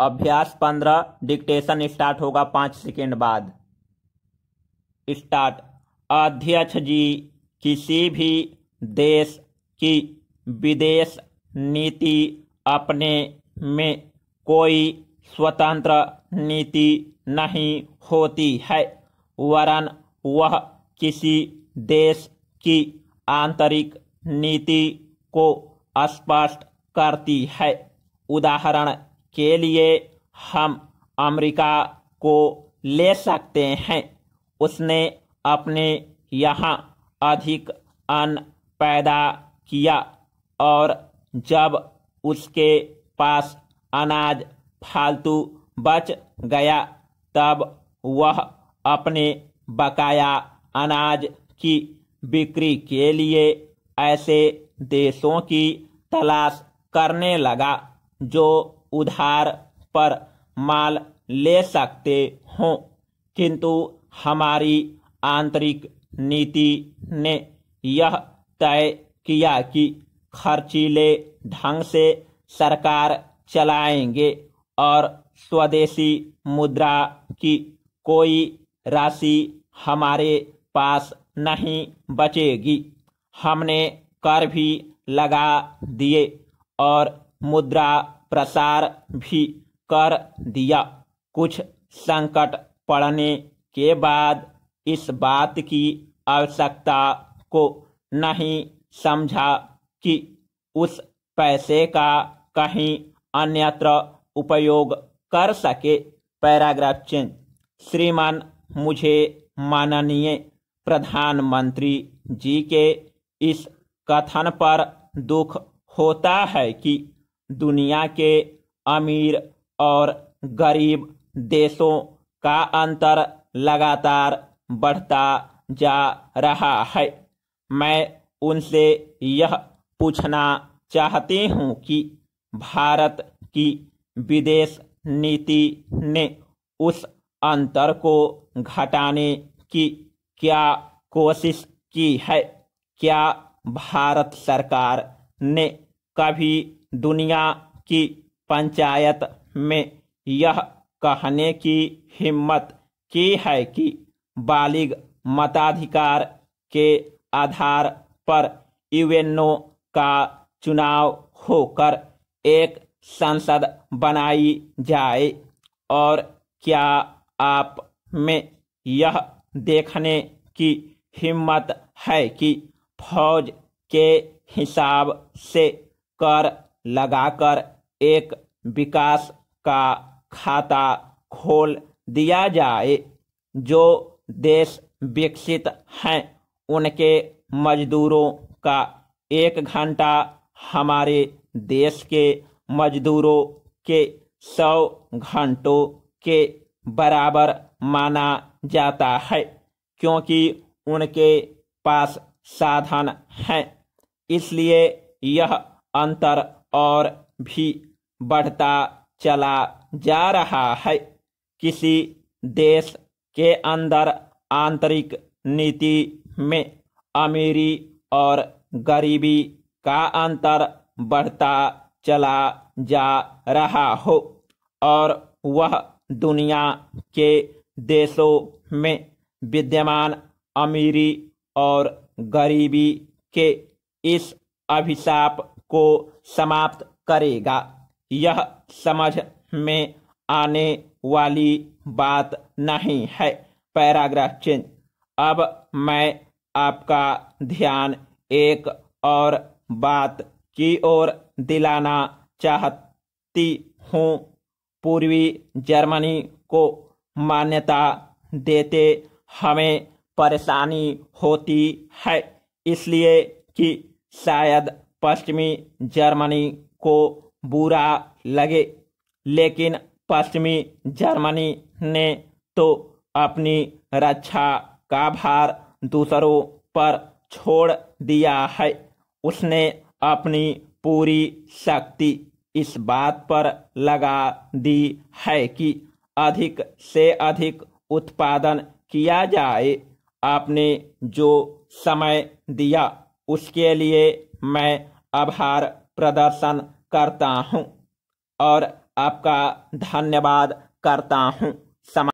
अभ्यास पंद्रह dictation start होगा पांच सेकेंड बाद स्टार्ट अध्यक्ष जी किसी भी देश की विदेश नीति अपने में कोई स्वतंत्र नीति नहीं होती है वरन वह किसी देश की आंतरिक नीति को स्पष्ट करती है उदाहरण के लिए हम अमेरिका को ले सकते हैं उसने अपने यहाँ अधिक अन्न पैदा किया और जब उसके पास अनाज फालतू बच गया तब वह अपने बकाया अनाज की बिक्री के लिए ऐसे देशों की तलाश करने लगा जो उधार पर माल ले सकते हो किंतु हमारी आंतरिक नीति ने यह तय किया कि खर्चीले ढंग से सरकार चलाएंगे और स्वदेशी मुद्रा की कोई राशि हमारे पास नहीं बचेगी हमने कर भी लगा दिए और मुद्रा प्रसार भी कर दिया कुछ संकट पड़ने के बाद इस बात की आवश्यकता को नहीं समझा कि उस पैसे का कहीं अन्यत्र उपयोग कर सके पैराग्राफ चेंज श्रीमान मुझे माननीय प्रधानमंत्री जी के इस कथन पर दुख होता है कि दुनिया के अमीर और गरीब देशों का अंतर लगातार बढ़ता जा रहा है मैं उनसे यह पूछना चाहती हूँ कि भारत की विदेश नीति ने उस अंतर को घटाने की क्या कोशिश की है क्या भारत सरकार ने कभी दुनिया की पंचायत में यह कहने की हिम्मत की है कि बालिग मताधिकार के आधार पर यूएनओ का चुनाव होकर एक संसद बनाई जाए और क्या आप में यह देखने की हिम्मत है कि फौज के हिसाब से कर लगाकर एक विकास का खाता खोल दिया जाए जो देश विकसित हैं उनके मजदूरों का एक घंटा हमारे देश के मजदूरों के सौ घंटों के बराबर माना जाता है क्योंकि उनके पास साधन हैं इसलिए यह अंतर और भी बढ़ता चला जा रहा है किसी देश के अंदर आंतरिक नीति में अमीरी और गरीबी का अंतर बढ़ता चला जा रहा हो और वह दुनिया के देशों में विद्यमान अमीरी और गरीबी के इस अभिशाप को समाप्त करेगा यह समझ में आने वाली बात नहीं है पैराग्राफ चिन्ह अब मैं आपका ध्यान एक और बात की ओर दिलाना चाहती हूँ पूर्वी जर्मनी को मान्यता देते हमें परेशानी होती है इसलिए कि शायद पश्चिमी जर्मनी को बुरा लगे लेकिन पश्चिमी जर्मनी ने तो अपनी रक्षा का भार दूसरों पर छोड़ दिया है उसने अपनी पूरी शक्ति इस बात पर लगा दी है कि अधिक से अधिक उत्पादन किया जाए आपने जो समय दिया उसके लिए मैं आभार प्रदर्शन करता हूँ और आपका धन्यवाद करता हूँ समा